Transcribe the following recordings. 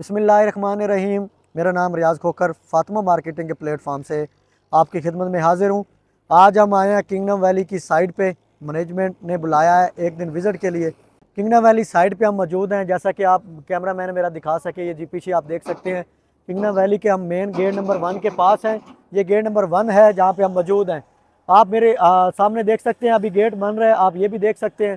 रहीम मेरा नाम रियाज खोकर फातिमा मार्केटिंग के प्लेटफार्म से आपकी खिदमत में हाजिर हूँ आज हम आए हैं किंगडम वैली की साइड पे मैनेजमेंट ने बुलाया है एक दिन विज़िट के लिए किंगडम वैली साइड पे हम मौजूद हैं जैसा कि आप कैमरा मैन मेरा दिखा सके ये जी पीछे आप देख सकते हैं किंगडम वैली के हम मेन गेट नंबर वन के पास हैं ये गेट नंबर वन है जहाँ पर हम मौजूद हैं आप मेरे आ, सामने देख सकते हैं अभी गेट बन रहे हैं आप ये भी देख सकते हैं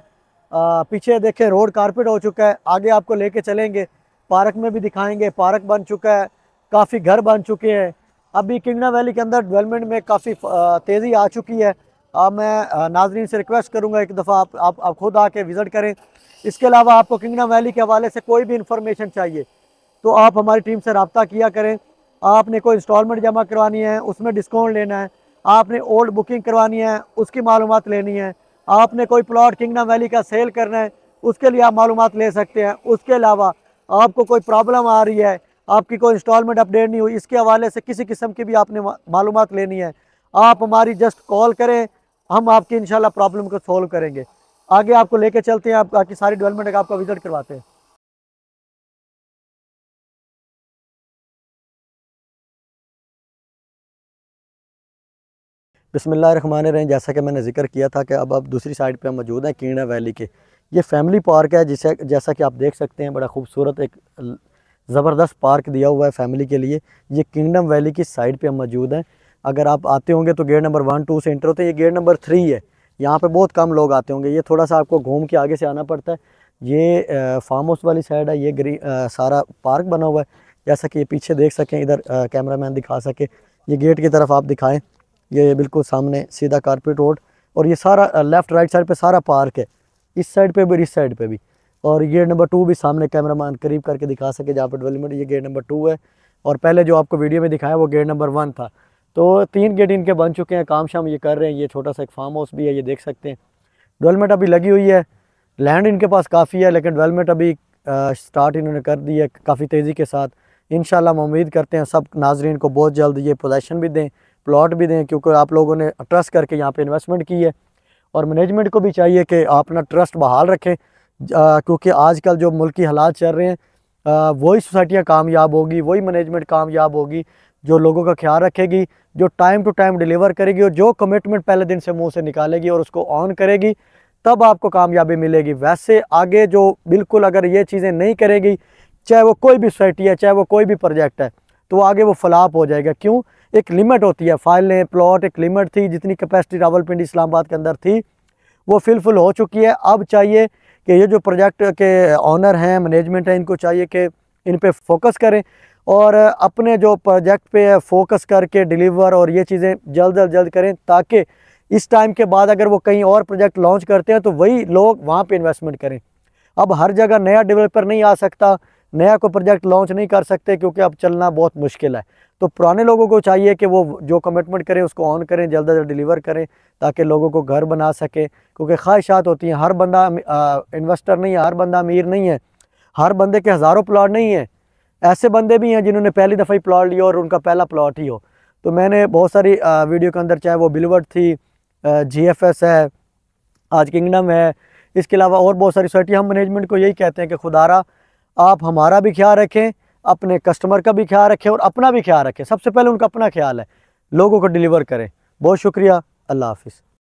आ, पीछे देखें रोड कारपेट हो चुका है आगे आपको लेके चलेंगे पार्क में भी दिखाएंगे पार्क बन चुका है काफ़ी घर बन चुके हैं अभी किंगना वैली के अंदर डेवलपमेंट में काफ़ी तेज़ी आ चुकी है आ, मैं नाजरीन से रिक्वेस्ट करूँगा एक दफ़ा आप आप, आप खुद आके विज़िट करें इसके अलावा आपको किंगना वैली के हवाले से कोई भी इंफॉर्मेशन चाहिए तो आप हमारी टीम से रबता किया करें आपने कोई इंस्टॉलमेंट जमा करवानी है उसमें डिस्काउंट लेना है आपने ओल्ड बुकिंग करवानी है उसकी मालूम लेनी है आपने कोई प्लाट किंगना वैली का सेल करना है उसके लिए आप मालूम ले सकते हैं उसके अलावा आपको कोई प्रॉब्लम आ रही है आपकी कोई इंस्टॉलमेंट अपडेट नहीं हुई इसके हवाले से किसी किस्म की भी आपने मालूम लेनी है आप हमारी जस्ट कॉल करें हम आपकी इंशाल्लाह प्रॉब्लम को सोल्व करेंगे आगे आपको लेके चलते हैं आप आपकी सारी डेवलपमेंट आपका विजिट करवाते हैं बसमिल्ल रन जैसा कि मैंने जिक्र किया था कि अब अब दूसरी साइड पे हम मौजूद हैं कीणा वैली के ये फैमिली पार्क है जिसे जैसा कि आप देख सकते हैं बड़ा खूबसूरत एक ज़बरदस्त पार्क दिया हुआ है फैमिली के लिए ये किंगडम वैली की साइड पे हम मौजूद हैं अगर आप आते होंगे तो गेट नंबर वन टू से इंटर होते हैं ये गेट नंबर थ्री है यहाँ पे बहुत कम लोग आते होंगे ये थोड़ा सा आपको घूम के आगे से आना पड़ता है ये फार्म हाउस वाली साइड है ये ग्री आ, सारा पार्क बना हुआ है जैसा कि ये पीछे देख सकें इधर कैमरा मैन दिखा सके ये गेट की तरफ आप दिखाएँ ये बिल्कुल सामने सीधा कारपेट रोड और ये सारा लेफ़्ट राइट साइड पर सारा पार्क है इस साइड पे भी इस साइड पे भी और गेट नंबर टू भी सामने कैमरा मैन करीब करके दिखा सके जहाँ पर डेवलपमेंट ये गेट नंबर टू है और पहले जो आपको वीडियो में दिखाया वो गेट नंबर वन था तो तीन गेट इनके बन चुके हैं काम शाम ये कर रहे हैं ये छोटा सा एक फार्म हाउस भी है ये देख सकते हैं डेवलपमेंट अभी लगी हुई है लैंड इनके पास काफ़ी है लेकिन डेवलपमेंट अभी स्टार्ट इन्होंने कर दी है काफ़ी तेज़ी के साथ इन हम उम्मीद करते हैं सब नाजरन को बहुत जल्द ये पोजेशन भी दें प्लाट भी दें क्योंकि आप लोगों ने ट्रस्ट करके यहाँ पर इन्वेस्टमेंट की है और मैनेजमेंट को भी चाहिए कि अपना ट्रस्ट बहाल रखें क्योंकि आजकल जो मुल्क की हालात चल रहे हैं वही सोसाइटियाँ कामयाब होगी वही मैनेजमेंट कामयाब होगी जो लोगों का ख्याल रखेगी जो टाइम टू टाइम डिलीवर करेगी और जो कमिटमेंट पहले दिन से मुंह से निकालेगी और उसको ऑन करेगी तब आपको कामयाबी मिलेगी वैसे आगे जो बिल्कुल अगर ये चीज़ें नहीं करेगी चाहे वो कोई भी सोसाइटी है चाहे वो कोई भी प्रोजेक्ट है तो आगे वो फ्लाप हो जाएगा क्यों एक लिमिट होती है फाइलें प्लॉट एक लिमिट थी जितनी कैपेसिटी रावलपिंडी इस्लामाबाद के अंदर थी वो फिलफुल हो चुकी है अब चाहिए कि ये जो प्रोजेक्ट के ऑनर हैं मैनेजमेंट हैं इनको चाहिए कि इन पर फोकस करें और अपने जो प्रोजेक्ट पे फोकस करके डिलीवर और ये चीज़ें जल्द अज जल्द करें ताकि इस टाइम के बाद अगर वो कहीं और प्रोजेक्ट लॉन्च करते हैं तो वही लोग वहाँ पे इन्वेस्टमेंट करें अब हर जगह नया डेवलपर नहीं आ सकता नया कोई प्रोजेक्ट लॉन्च नहीं कर सकते क्योंकि अब चलना बहुत मुश्किल है तो पुराने लोगों को चाहिए कि वो जो कमिटमेंट करें उसको ऑन करें जल्द अज जल्द डिलीवर करें ताकि लोगों को घर बना सकें क्योंकि ख्वाहिशात होती हैं हर बंदा इन्वेस्टर नहीं है हर बंदा अमीर नहीं है हर बंदे के हज़ारों प्लाट नहीं हैं ऐसे बंदे भी हैं जिन्होंने पहली दफ़ा ही प्लाट लिया और उनका पहला प्लाट ही हो तो मैंने बहुत सारी वीडियो के अंदर चाहे वो बिलवर्ड थी जी है आज किंगडम है इसके अलावा और बहुत सारी सोसाइटी हम मैनेजमेंट को यही कहते हैं कि खुदारा आप हमारा भी ख्याल रखें अपने कस्टमर का भी ख्याल रखें और अपना भी ख्याल रखें सबसे पहले उनका अपना ख्याल है लोगों को डिलीवर करें बहुत शुक्रिया अल्लाह हाफिज़